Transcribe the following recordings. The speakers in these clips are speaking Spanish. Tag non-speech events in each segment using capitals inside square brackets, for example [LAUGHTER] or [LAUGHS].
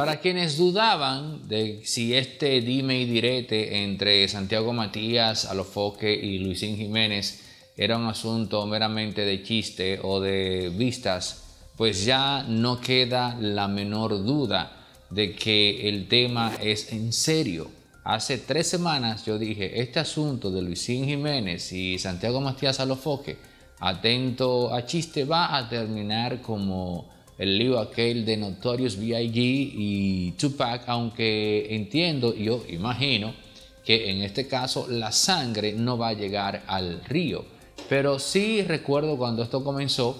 Para quienes dudaban de si este dime y direte entre Santiago Matías, Alofoque y Luisín Jiménez era un asunto meramente de chiste o de vistas, pues ya no queda la menor duda de que el tema es en serio. Hace tres semanas yo dije, este asunto de Luisín Jiménez y Santiago Matías Alofoque, atento a chiste, va a terminar como el lío aquel de Notorious B.I.G. y Tupac, aunque entiendo, yo imagino, que en este caso la sangre no va a llegar al río. Pero sí recuerdo cuando esto comenzó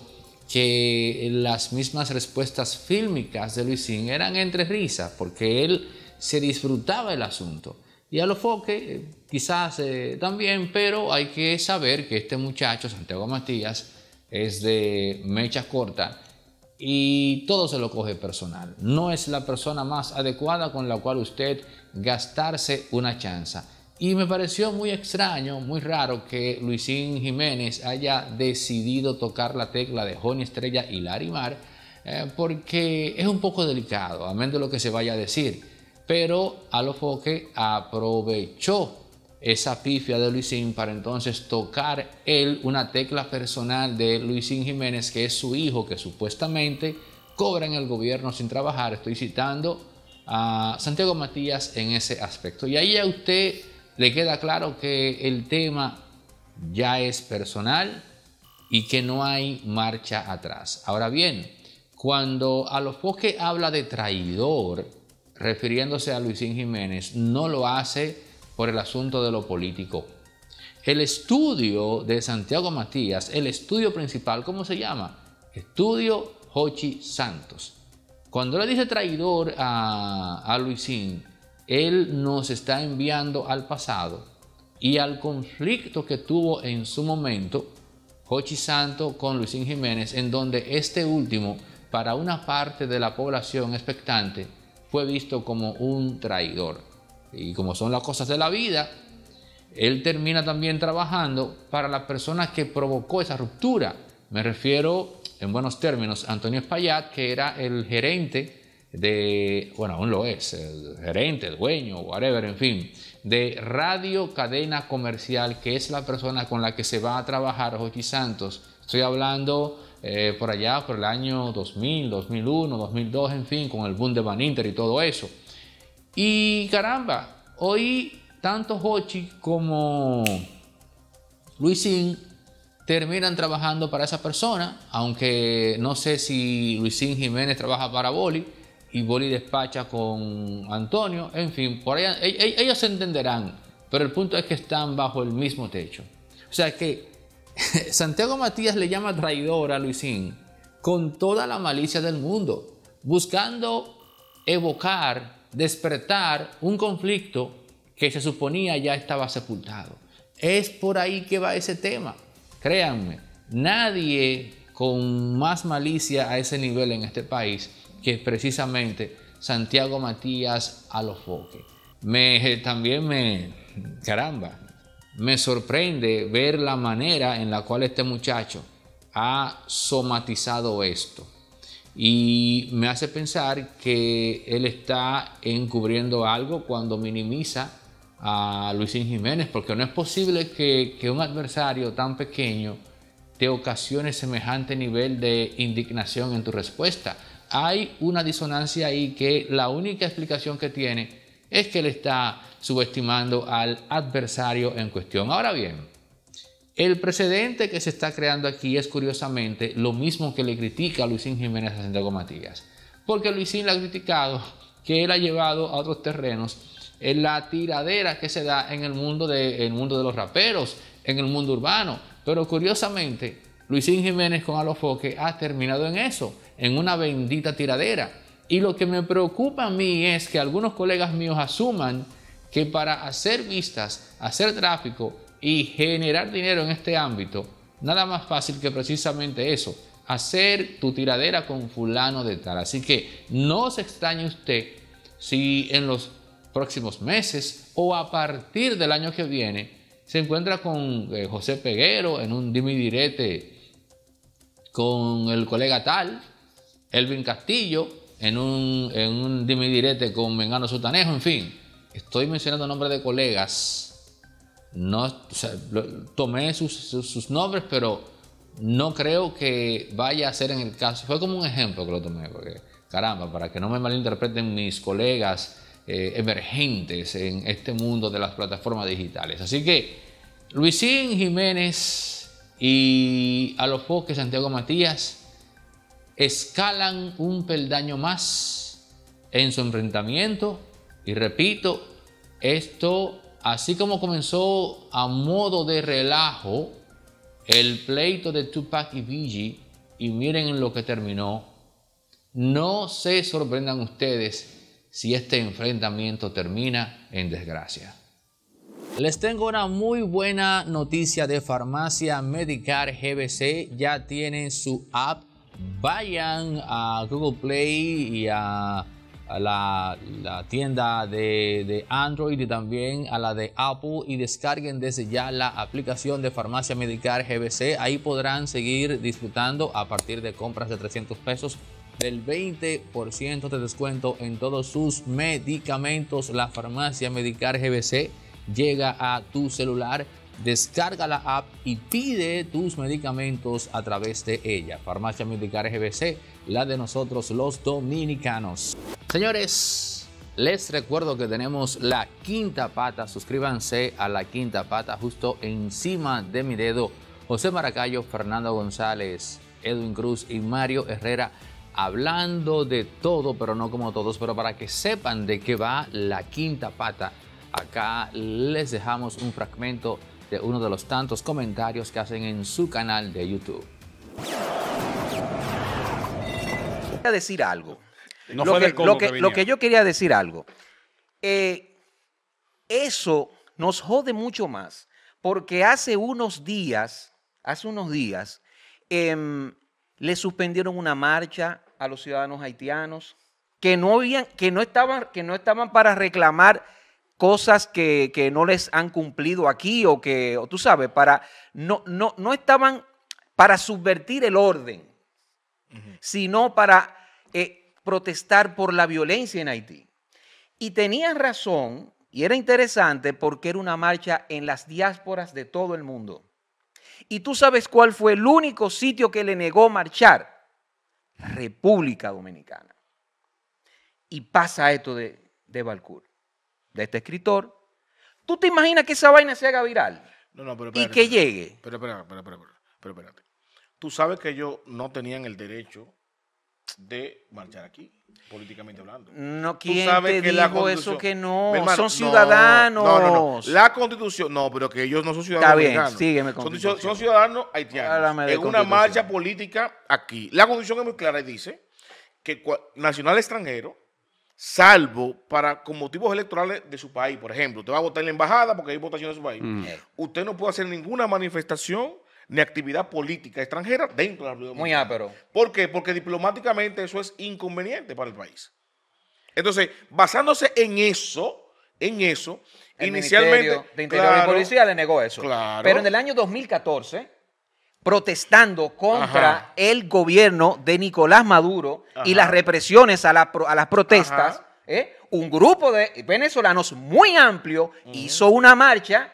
que las mismas respuestas fílmicas de Luisín eran entre risas, porque él se disfrutaba el asunto. Y a lo foque, eh, quizás eh, también, pero hay que saber que este muchacho, Santiago Matías, es de mecha corta y todo se lo coge personal. No es la persona más adecuada con la cual usted gastarse una chanza. Y me pareció muy extraño, muy raro que Luisín Jiménez haya decidido tocar la tecla de Joni Estrella y Larimar, eh, porque es un poco delicado, amén de lo que se vaya a decir. Pero Alofoque aprovechó esa pifia de Luisín para entonces tocar él una tecla personal de Luisín Jiménez, que es su hijo, que supuestamente cobra en el gobierno sin trabajar. Estoy citando a Santiago Matías en ese aspecto. Y ahí a usted le queda claro que el tema ya es personal y que no hay marcha atrás. Ahora bien, cuando a los que habla de traidor, refiriéndose a Luisín Jiménez, no lo hace por el asunto de lo político. El estudio de Santiago Matías, el estudio principal, ¿cómo se llama? Estudio Hochi Santos. Cuando le dice traidor a, a Luisín, él nos está enviando al pasado y al conflicto que tuvo en su momento Hochi Santos con Luisín Jiménez, en donde este último, para una parte de la población expectante, fue visto como un traidor y como son las cosas de la vida, él termina también trabajando para la persona que provocó esa ruptura. Me refiero, en buenos términos, a Antonio Espaillat, que era el gerente de, bueno, aún lo es, el gerente, el dueño, whatever, en fin, de Radio Cadena Comercial, que es la persona con la que se va a trabajar Jochi Santos. Estoy hablando eh, por allá, por el año 2000, 2001, 2002, en fin, con el boom de Van Inter y todo eso. Y caramba, hoy tanto Hochi como Luisín terminan trabajando para esa persona, aunque no sé si Luisín Jiménez trabaja para Boli y Boli despacha con Antonio, en fin, por e, e, ellos se entenderán, pero el punto es que están bajo el mismo techo. O sea que [LAUGHS] Santiago Matías le llama traidor a Luisín con toda la malicia del mundo, buscando evocar despertar un conflicto que se suponía ya estaba sepultado. Es por ahí que va ese tema. Créanme, nadie con más malicia a ese nivel en este país que precisamente Santiago Matías Alofoque. Me, también me, caramba, me sorprende ver la manera en la cual este muchacho ha somatizado esto y me hace pensar que él está encubriendo algo cuando minimiza a Luisín Jiménez, porque no es posible que, un adversario tan pequeño te ocasione semejante nivel de indignación en tu respuesta. Hay una disonancia ahí que la única explicación que tiene es que él está subestimando al adversario en cuestión. Ahora bien, el precedente que se está creando aquí es curiosamente lo mismo que le critica a Luisín Jiménez a Santiago Matías, porque Luisín le ha criticado que él ha llevado a otros terrenos en la tiradera que se da en el mundo de, el mundo de los raperos, en el mundo urbano. Pero curiosamente, Luisín Jiménez con Alofoque ha terminado en eso, en una bendita tiradera. Y lo que me preocupa a mí es que algunos colegas míos asuman que para hacer vistas, hacer tráfico, y generar dinero en este ámbito, nada más fácil que precisamente eso, hacer tu tiradera con fulano de tal. Así que no se extrañe usted si en los próximos meses o a partir del año que viene se encuentra con eh, José Peguero en un dimi con el colega tal, Elvin Castillo, en un, en con Mengano Sutanejo. en fin. Estoy mencionando nombres de colegas no, tomé sus, nombres, pero no creo que vaya a ser en el caso. Fue como un ejemplo que lo tomé, porque caramba, para que no me malinterpreten mis colegas eh, emergentes en este mundo de las plataformas digitales. Así que Luisín Jiménez y a los foques Santiago Matías escalan un peldaño más en su enfrentamiento y repito, esto así como comenzó a modo de relajo el pleito de Tupac y Biggie, y miren lo que terminó, no se sorprendan ustedes si este enfrentamiento termina en desgracia. Les tengo una muy buena noticia de Farmacia Medicar GBC. Ya tienen su app. Vayan a Google Play y a la, la tienda de, Android y también a la de Apple y descarguen desde ya la aplicación de Farmacia Medicar GBC. Ahí podrán seguir disfrutando a partir de compras de 300 pesos del 20% de descuento en todos sus medicamentos. La Farmacia Medicar GBC llega a tu celular Descarga la app y pide tus medicamentos a través de ella. Farmacia Medical GBC, la de nosotros los dominicanos. Señores, les recuerdo que tenemos la quinta pata. Suscríbanse a la quinta pata justo encima de mi dedo. José Maracayo, Fernando González, Edwin Cruz y Mario Herrera hablando de todo, pero no como todos, pero para que sepan de qué va la quinta pata. Acá les dejamos un fragmento de uno de los tantos comentarios que hacen en su canal de YouTube. Quería decir algo. lo, que, yo quería decir algo. Eh, eso nos jode mucho más porque hace unos días, hace unos días, em, le suspendieron una marcha a los ciudadanos haitianos que no, habían, que no, estaban, que no estaban para reclamar cosas que, no les han cumplido aquí o que, o tú sabes, para, no, no, estaban para subvertir el orden, sino para eh, protestar por la violencia en Haití. Y tenían razón, y era interesante porque era una marcha en las diásporas de todo el mundo. Y tú sabes cuál fue el único sitio que le negó marchar. República Dominicana. Y pasa esto de, de de este escritor, ¿tú te imaginas que esa vaina se haga viral? No, no, pero, y que llegue. Pero, espérate, pero, pero, espérate. Tú sabes que ellos no tenían el derecho de marchar aquí, políticamente hablando. No, ¿quién te que dijo eso que no? son ciudadanos. No, no, no, La constitución, no, pero que ellos no son ciudadanos Está bien, sígueme con son, son ciudadanos haitianos. Es una marcha política aquí. La constitución es muy clara y dice que nacional extranjero salvo para con motivos electorales de su país. Por ejemplo, usted va a votar en la embajada porque hay votación en su país. Mm. Usted no puede hacer ninguna manifestación ni actividad política extranjera dentro de la República Muy ápero. ¿Por qué? Porque diplomáticamente eso es inconveniente para el país. Entonces, basándose en eso, en eso, el inicialmente... Ministerio de Interior y Policía le negó eso. Pero en el año 2014 protestando contra el gobierno de Nicolás Maduro y las represiones a, las protestas, ¿eh? un grupo de venezolanos muy amplio hizo una marcha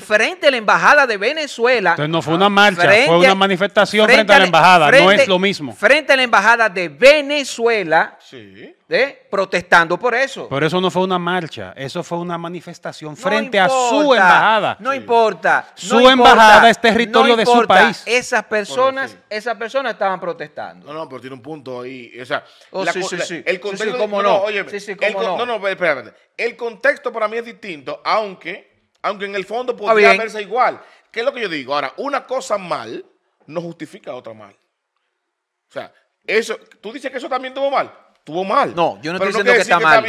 frente a la embajada de Venezuela. Entonces no fue una marcha, fue una manifestación frente, a la embajada, no es lo mismo. Frente a la embajada de Venezuela, sí. ¿eh? protestando por eso. Pero eso no fue una marcha, eso fue una manifestación frente a su embajada. No importa. Su embajada es territorio de su país. Esas personas, esas personas estaban protestando. No, no, pero tiene un punto ahí. O sea, oh, sí, el contexto. cómo no. no, no, espérate. El contexto para mí es distinto, aunque aunque en el fondo podría haberse igual. ¿Qué es lo que yo digo? Ahora, una cosa mal no justifica otra mal. O sea, eso, tú dices que eso también tuvo mal. Tuvo mal. No, yo no estoy diciendo que está mal.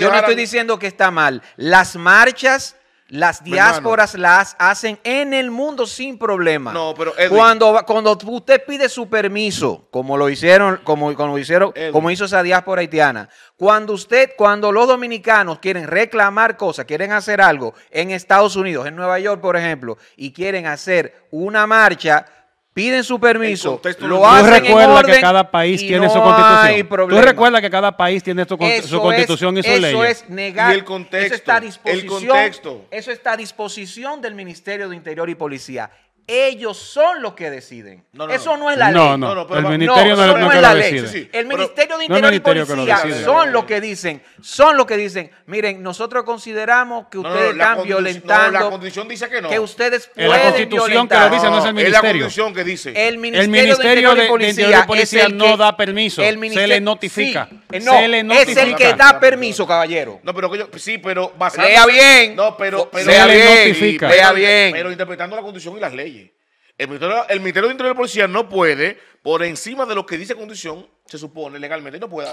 yo no estoy diciendo que está mal. Las marchas las diásporas las hacen en el mundo sin problema. No, pero cuando, cuando usted pide su permiso, como lo hicieron, como, hicieron, como hizo esa diáspora haitiana, cuando usted, cuando los dominicanos quieren reclamar cosas, quieren hacer algo en Estados Unidos, en Nueva York, por ejemplo, y quieren hacer una marcha, piden su permiso, lo hacen que cada país tiene su constitución. Tú recuerdas que cada país tiene su, constitución y su ley. Eso es negar. Y el el contexto. Eso está a disposición del Ministerio de Interior y Policía ellos son los que deciden. eso no es la ley. No, no, el ministerio no, es la ley. El Ministerio de Interior y Policía son los que dicen, son los que dicen, miren, nosotros consideramos que ustedes están violentando. la constitución dice que no. Que ustedes pueden La constitución violentar. que lo dice no es el ministerio. Es la constitución que dice. El Ministerio, de, Interior y Policía, Policía no da permiso. se le notifica. Eh, se le notifica. Es el que da permiso, caballero. No, pero sí, pero basándose, Lea bien. No, se le notifica. Lea bien. Pero interpretando la constitución y las leyes. El Ministerio, de Interior y Policía no puede, por encima de lo que dice condición, se supone legalmente no puede,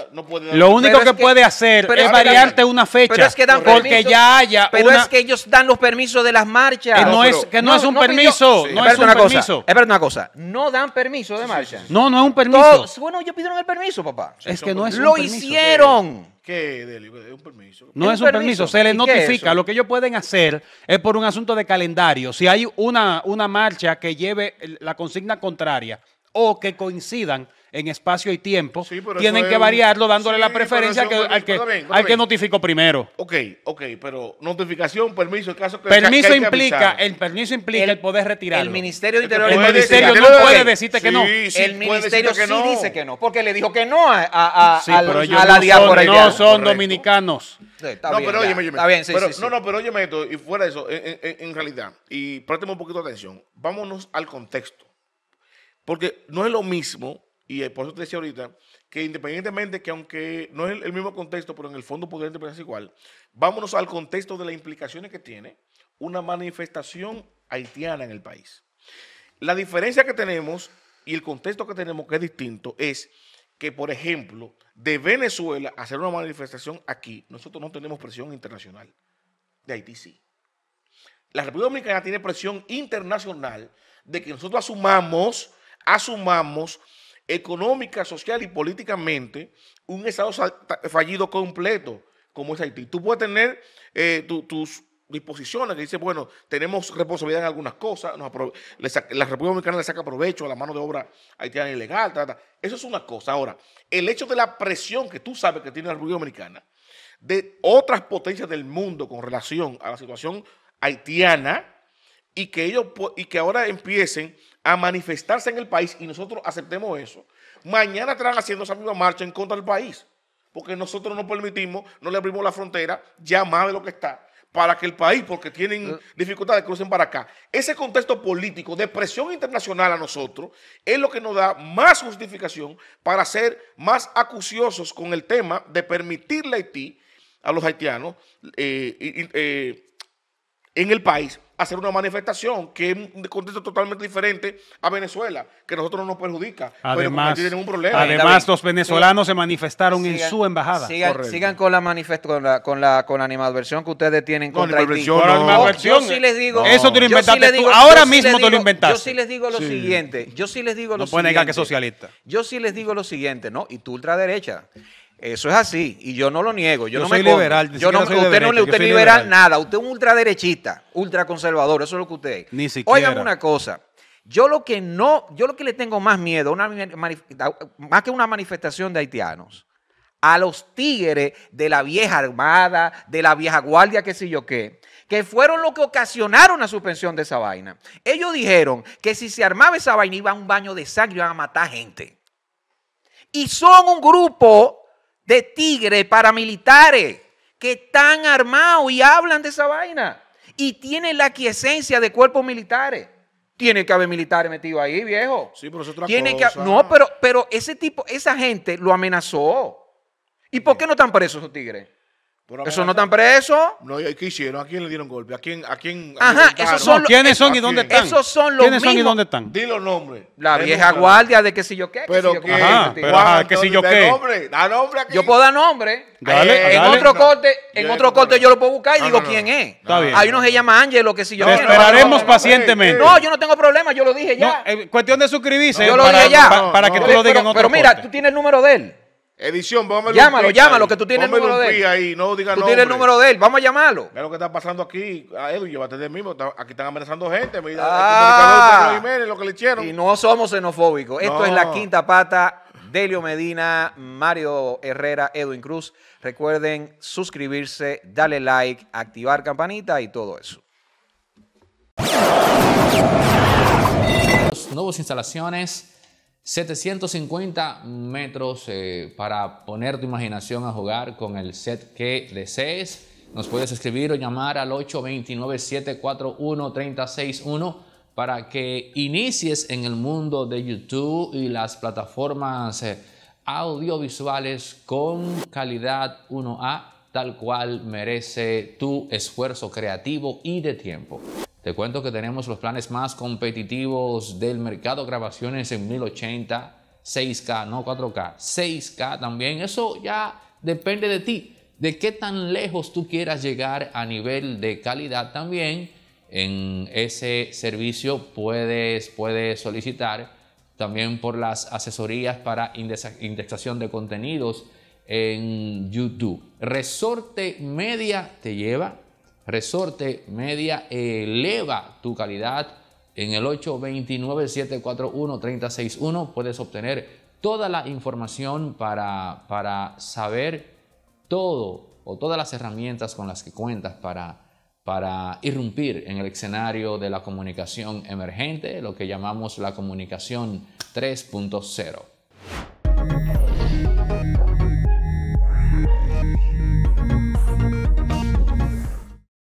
lo único que, puede hacer es variarte una fecha pero es que dan porque ya haya pero es que ellos dan los permisos de las marchas es que no, es un permiso es una cosa, una cosa no dan permiso de marcha no no es un permiso bueno ellos pidieron el permiso papá es que no es un lo hicieron ¿Qué, Es un permiso. No es un permiso, se les notifica. lo que ellos pueden hacer es por un asunto de calendario. Si hay una, una marcha que lleve la consigna contraria o que coincidan en espacio y tiempo, tienen que variarlo dándole la preferencia al, que, al que notificó primero. Ok, ok, pero notificación, permiso, el caso que permiso implica, el permiso implica el, poder retirarlo. El Ministerio de Interior no puede decirte que no. el Ministerio sí dice que no, porque le dijo que no a, a, a, la no No son dominicanos. no, pero oye No, no, pero óyeme esto, y fuera de eso, en, realidad, y préstame un poquito de atención, vámonos al contexto. Porque no es lo mismo y eh, por eso te decía ahorita que independientemente que aunque no es el mismo contexto, pero en el fondo podría ser igual, vámonos al contexto de las implicaciones que tiene una manifestación haitiana en el país. La diferencia que tenemos y el contexto que tenemos que es distinto es que, por ejemplo, de Venezuela hacer una manifestación aquí, nosotros no tenemos presión internacional. De Haití sí. La República Dominicana tiene presión internacional de que nosotros asumamos, asumamos económica, social y políticamente un Estado fallido completo como es Haití. Tú puedes tener eh, tus disposiciones que dicen, bueno, tenemos responsabilidad en algunas cosas, la República Dominicana le saca provecho a la mano de obra haitiana ilegal, eso es una cosa. Ahora, el hecho de la presión que tú sabes que tiene la República Dominicana de otras potencias del mundo con relación a la situación haitiana y que ellos y que ahora empiecen a manifestarse en el país y nosotros aceptemos eso, mañana estarán haciendo esa misma marcha en contra del país. Porque nosotros no permitimos, no le abrimos la frontera ya más de lo que está para que el país, porque tienen eh. dificultades, crucen para acá. Ese contexto político de presión internacional a nosotros es lo que nos da más justificación para ser más acuciosos con el tema de permitirle a Haití, a los haitianos, eh, eh, en el país hacer una manifestación que es un contexto totalmente diferente a Venezuela, que a nosotros no nos perjudica. Además, pero un problema. además los venezolanos se manifestaron en su embajada. Sigan, con, la con con la con animadversión que ustedes tienen con contra Haití. yo les digo, eso tú lo inventaste tú. Ahora mismo tú lo inventaste. Yo sí les digo lo siguiente. Yo sí les digo lo siguiente. No pueden negar que es socialista. Yo sí les digo lo siguiente, ¿no? Y tú ultraderecha. Eso es así, y yo no lo niego. Yo, no liberal. Yo no, soy usted usted liberal, nada. Usted es un ultraderechista, ultraconservador. Eso es lo que usted es. Oigan una cosa. Yo lo que no, yo lo que le tengo más miedo, una, más que una manifestación de haitianos, a los tigres de la vieja armada, de la vieja guardia, qué sé yo qué, que fueron los que ocasionaron la suspensión de esa vaina. Ellos dijeron que si se armaba esa vaina iba a un baño de sangre, iban a matar gente. Y son un grupo de tigres paramilitares que están armados y hablan de esa vaina. Y tienen la quiesencia de cuerpos militares. Tiene que haber militares metidos ahí, viejo. Sí, pero es Tiene Que, no, pero, pero ese tipo, esa gente lo amenazó. ¿Y por qué no están presos esos tigres? ¿Eso no están presos? No, ¿y ¿qué hicieron? ¿A quién le dieron golpe? ¿A quién? ¿A quién? Ajá, ¿Quiénes son y dónde están? ¿Quiénes son y dónde están? Dilo los nombres. La vieja guardia de que si yo qué. Pero qué, Ajá, si yo qué. nombre, Yo puedo dar nombre. Dale, En otro corte, en yo, otro corte yo lo puedo buscar y digo quién es. Está bien. Hay uno que se llama Ángel o que si yo. esperaremos pacientemente. No, yo no tengo problema, yo lo dije ya. cuestión de suscribirse. Yo Para que tú lo digas en otro Pero mira, tú tienes el número de él. Edición, vamos a... Llámalo, llámalo, que tú tienes el número de él. Ahí, no diga tú tienes el número de él, vamos a llamarlo. Mira lo que está pasando aquí, a Edu, llévate del mismo. Aquí están amenazando gente. Mira, ah, lo que le hicieron. Y no somos xenofóbicos. Esto es la quinta pata. Delio Medina, Mario Herrera, Edwin Cruz. Recuerden suscribirse, darle like, activar campanita y todo eso. Nuevas instalaciones 750 metros eh, para poner tu imaginación a jugar con el set que desees. Nos puedes escribir o llamar al 829 741 361 para que inicies en el mundo de YouTube y las plataformas eh, audiovisuales con calidad 1A, tal cual merece tu esfuerzo creativo y de tiempo. Te cuento que tenemos los planes más competitivos del mercado, grabaciones en 1080, 6K, no 4K, 6K también. Eso ya depende de ti, de qué tan lejos tú quieras llegar a nivel de calidad también. En ese servicio puedes, puedes solicitar también por las asesorías para indexación de contenidos en YouTube. Resorte Media te lleva Resorte Media eleva tu calidad. En el 829 741 361 puedes obtener toda la información para, para saber todo o todas las herramientas con las que cuentas para, para irrumpir en el escenario de la comunicación emergente, lo que llamamos la comunicación 3.0.